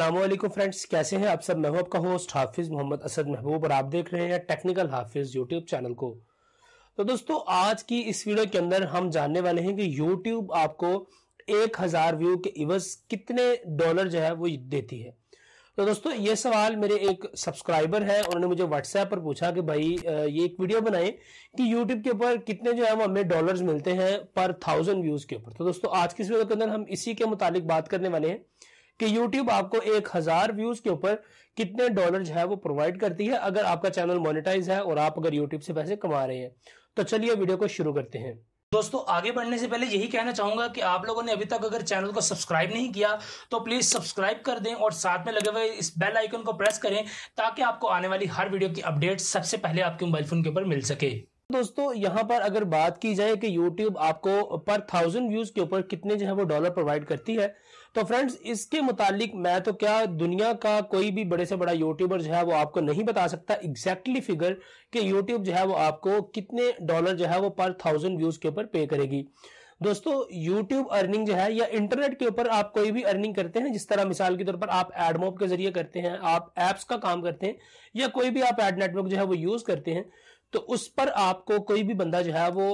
अल्लाम फ्रेंड्स कैसे हैं आप सब महबूब का होस्ट हाफिज मोहम्मद असद महबूब और आप देख रहे हैं टेक्निकल हाफिज यूट्यूब चैनल को तो दोस्तों आज की इस वीडियो के अंदर हम जानने वाले हैं कि यूट्यूब आपको एक हजार व्यू के इवज कितने डॉलर जो है वो देती है तो दोस्तों ये सवाल मेरे एक सब्सक्राइबर है उन्होंने मुझे व्हाट्सएप पर पूछा कि भाई ये एक वीडियो बनाए कि यूट्यूब के ऊपर कितने जो है वो हमें डॉलर मिलते हैं पर थाउजेंड व्यूज के ऊपर तो दोस्तों आज की इस वीडियो के अंदर हम इसी के मुताबिक बात करने वाले हैं कि YouTube आपको एक हजार व्यूज के ऊपर कितने डॉलर जो है वो प्रोवाइड करती है अगर आपका चैनल मोनिटाइज है और आप अगर YouTube से पैसे कमा रहे हैं तो चलिए वीडियो को शुरू करते हैं दोस्तों आगे बढ़ने से पहले यही कहना चाहूंगा कि आप लोगों ने अभी तक अगर चैनल को सब्सक्राइब नहीं किया तो प्लीज सब्सक्राइब कर दें और साथ में लगे हुए इस बेल आइकन को प्रेस करें ताकि आपको आने वाली हर वीडियो की अपडेट सबसे पहले आपके मोबाइल फोन के ऊपर मिल सके दोस्तों यहाँ पर अगर बात की जाए कि YouTube आपको पर थाउजेंड व्यूज के ऊपर कितने जो है वो डॉलर प्रोवाइड करती है तो फ्रेंड्स इसके मुतालिक मैं तो क्या दुनिया का कोई भी बड़े से बड़ा यूट्यूबर जो है वो आपको नहीं बता सकता एग्जैक्टली फिगर कि यूट्यूब जो है वो आपको कितने डॉलर जो है वो पर थाउजेंड व्यूज के ऊपर पे करेगी दोस्तों यूट्यूब अर्निंग जो है या इंटरनेट के ऊपर आप कोई भी अर्निंग करते हैं जिस तरह मिसाल के तौर पर आप एडमोब के जरिए करते हैं आप एप्स का काम करते हैं या कोई भी आप एड नेटवर्क जो है वो यूज करते हैं तो उस पर आपको कोई भी बंदा जो है वो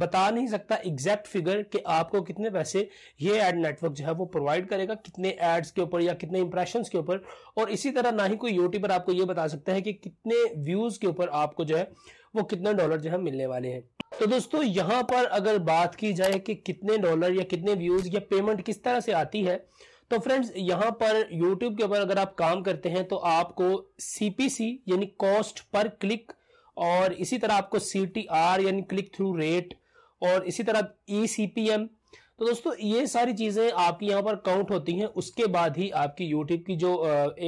बता नहीं सकता एग्जैक्ट फिगर कि आपको कितने पैसे ये एड नेटवर्क जो है वो प्रोवाइड करेगा कितने एड्स के ऊपर या कितने इंप्रेशन के ऊपर और इसी तरह ना ही कोई पर आपको ये बता सकता है कि कितने व्यूज के ऊपर आपको जो है वो कितने डॉलर जो है मिलने वाले हैं तो दोस्तों यहाँ पर अगर बात की जाए कि कितने डॉलर या कितने व्यूज या पेमेंट किस तरह से आती है तो फ्रेंड्स यहाँ पर YouTube के ऊपर अगर आप काम करते हैं तो आपको CPC यानी कॉस्ट पर क्लिक और इसी तरह आपको सी टी यानी क्लिक थ्रू रेट और इसी तरह ई सी पी एम तो दोस्तों ये सारी चीज़ें आपकी यहाँ पर काउंट होती हैं उसके बाद ही आपकी यूट्यूब की जो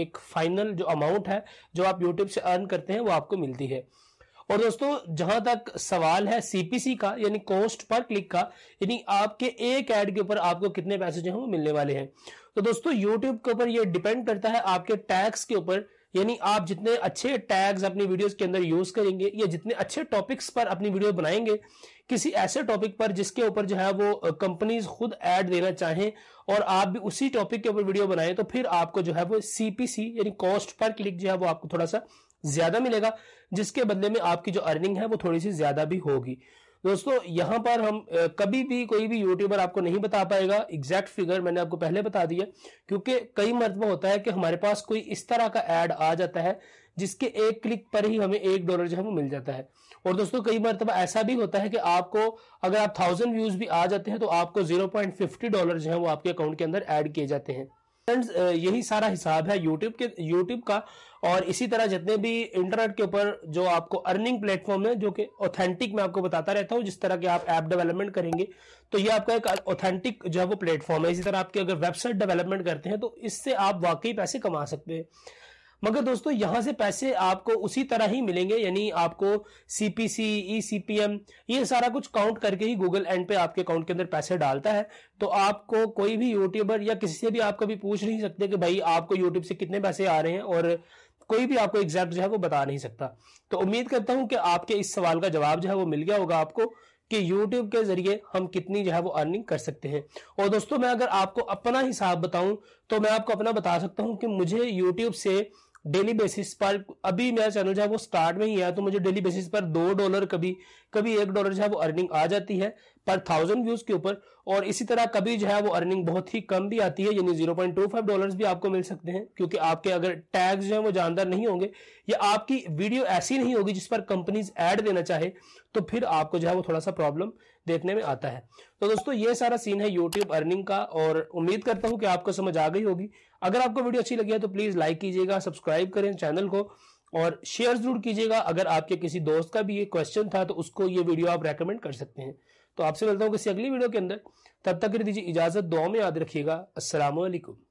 एक फाइनल जो अमाउंट है जो आप यूट्यूब से अर्न करते हैं वो आपको मिलती है और दोस्तों जहां तक सवाल है सीपीसी का यानी कॉस्ट पर क्लिक का यानी आपके एक ऐड के ऊपर आपको कितने पैसे जो है वो मिलने वाले हैं तो दोस्तों यूट्यूब के ऊपर ये डिपेंड करता है आपके टैक्स के ऊपर यानी आप जितने अच्छे टैग्स अपनी वीडियोस के अंदर यूज करेंगे या जितने अच्छे टॉपिक्स पर अपनी वीडियो बनाएंगे किसी ऐसे टॉपिक पर जिसके ऊपर जो है वो कंपनीज खुद ऐड देना चाहें और आप भी उसी टॉपिक के ऊपर वीडियो बनाएं तो फिर आपको जो है वो सीपीसी यानी कॉस्ट पर क्लिक जो है वो आपको थोड़ा सा ज्यादा मिलेगा जिसके बदले में आपकी जो अर्निंग है वो थोड़ी सी ज्यादा भी होगी दोस्तों यहां पर हम कभी भी कोई भी यूट्यूबर आपको नहीं बता पाएगा एग्जैक्ट फिगर मैंने आपको पहले बता दिया क्योंकि कई मरतबा होता है कि हमारे पास कोई इस तरह का एड आ जाता है जिसके एक क्लिक पर ही हमें एक डॉलर जो है वो मिल जाता है और दोस्तों कई मरतबा ऐसा भी होता है कि आपको अगर आप थाउजेंड व्यूज भी आ जाते हैं तो आपको जीरो पॉइंट फिफ्टी डॉलर जो है वो आपके अकाउंट के अंदर ऐड किए जाते हैं फ्रेंड्स यही सारा हिसाब है यूट्यूब के यूट्यूब का और इसी तरह जितने भी इंटरनेट के ऊपर जो आपको अर्निंग प्लेटफॉर्म है जो कि ऑथेंटिक मैं आपको बताता रहता हूँ जिस तरह के आप ऐप डेवलपमेंट करेंगे तो ये आपका एक ऑथेंटिक जो है वो प्लेटफॉर्म है इसी तरह आपके अगर वेबसाइट डेवलपमेंट करते हैं तो इससे आप वाकई पैसे कमा सकते हैं मगर दोस्तों यहां से पैसे आपको उसी तरह ही मिलेंगे यानी आपको सीपीसी ई सीपीएम ये सारा कुछ काउंट करके ही गूगल एंड पे आपके अकाउंट के अंदर पैसे डालता है तो आपको कोई भी यूट्यूबर या किसी से भी आप कभी पूछ नहीं सकते कि भाई आपको यूट्यूब से कितने पैसे आ रहे हैं और कोई भी आपको एग्जैक्ट जो है वो बता नहीं सकता तो उम्मीद करता हूं कि आपके इस सवाल का जवाब जो है वो मिल गया होगा आपको कि YouTube के जरिए हम कितनी जो है वो अर्निंग कर सकते हैं और दोस्तों मैं अगर आपको अपना हिसाब बताऊं तो मैं आपको अपना बता सकता हूं कि मुझे YouTube से डेली बेसिस पर अभी मेरा चैनल जो है वो स्टार्ट में ही है तो मुझे डेली बेसिस पर दो डॉलर कभी कभी एक डॉलर जो है वो अर्निंग आ जाती है पर थाउजेंड व्यूज के ऊपर और इसी तरह कभी जो है वो अर्निंग बहुत ही कम भी आती है यानी zero point two five dollar भी आपको मिल सकते हैं क्योंकि आपके अगर टैग्स जो है वो जानदार नहीं होंगे या आपकी वीडियो ऐसी नहीं होगी जिस पर कंपनीज एड देना चाहे तो फिर आपको जो है वो थोड़ा सा प्रॉब्लम देखने में आता है तो दोस्तों ये सारा सीन है यूट्यूब अर्निंग का और उम्मीद करता हूँ कि आपको समझ आ गई होगी अगर आपको वीडियो अच्छी लगी है तो प्लीज लाइक कीजिएगा सब्सक्राइब करें चैनल को और शेयर जरूर कीजिएगा अगर आपके किसी दोस्त का भी ये क्वेश्चन था तो उसको ये वीडियो आप रेकमेंड कर सकते हैं तो आपसे मिलता हूँ किसी अगली वीडियो के अंदर तब तक दीजिए इजाजत दुआ में याद रखिएगा असल